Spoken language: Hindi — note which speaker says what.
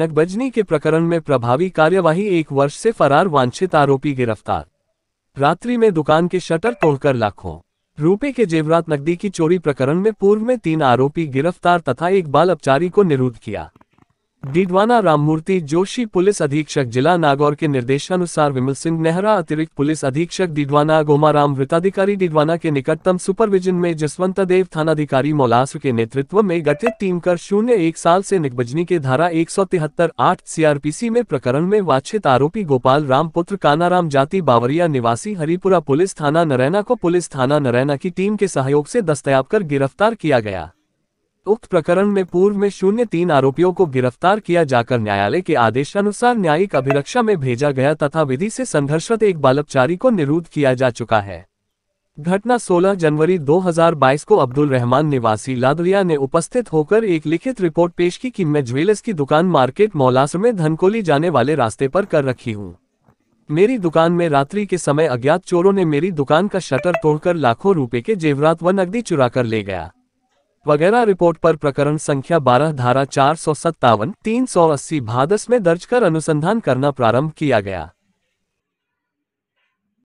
Speaker 1: नकबजनी के प्रकरण में प्रभावी कार्यवाही एक वर्ष से फरार वांछित आरोपी गिरफ्तार रात्रि में दुकान के शटर तोड़कर लाखों रुपए के जेवरात नकदी की चोरी प्रकरण में पूर्व में तीन आरोपी गिरफ्तार तथा एक बाल अपचारी को निरुद्ध किया डीडवाना राममूर्ति जोशी पुलिस अधीक्षक जिला नागौर के निर्देशानुसार विमल सिंह नेहरा अतिरिक्त पुलिस अधीक्षक डीडवाना गोमाराम वृत्ताधिकारी डीडवाना के निकटतम सुपरविजन में जसवंत देव थानाधिकारी मौलास के नेतृत्व में गठित टीम कर शून्य एक साल से निकबजनी के धारा एक सौ तिहत्तर आठ सीआरपीसी में प्रकरण में वाचित आरोपी गोपाल राम पुत्र कानाराम जाति बावरिया निवासी हरिपुरा पुलिस थाना नरैना को पुलिस थाना नरैना की टीम के सहयोग ऐसी दस्तयाब कर गिरफ्तार किया गया उक्त प्रकरण में पूर्व में शून्य तीन आरोपियों को गिरफ्तार किया जाकर न्यायालय के आदेश अनुसार न्यायिक अभिरक्षा में भेजा गया तथा विधि से संघर्षरत एक बालकचारी को निरूद्ध किया जा चुका है घटना 16 जनवरी 2022 को अब्दुल रहमान निवासी लादलिया ने उपस्थित होकर एक लिखित रिपोर्ट पेश की कि मैं ज्वेलर्स की दुकान मार्केट मौलासर में धनकोली जाने वाले रास्ते पर कर रखी हूँ मेरी दुकान में रात्रि के समय अज्ञात चोरों ने मेरी दुकान का शटर तोड़कर लाखों रुपए के जेवरात व नकदी चुरा कर ले गया वगैरह रिपोर्ट पर प्रकरण संख्या 12 धारा चार सौ सत्तावन तीन सौ अस्सी भादस में दर्ज कर अनुसंधान करना प्रारंभ किया गया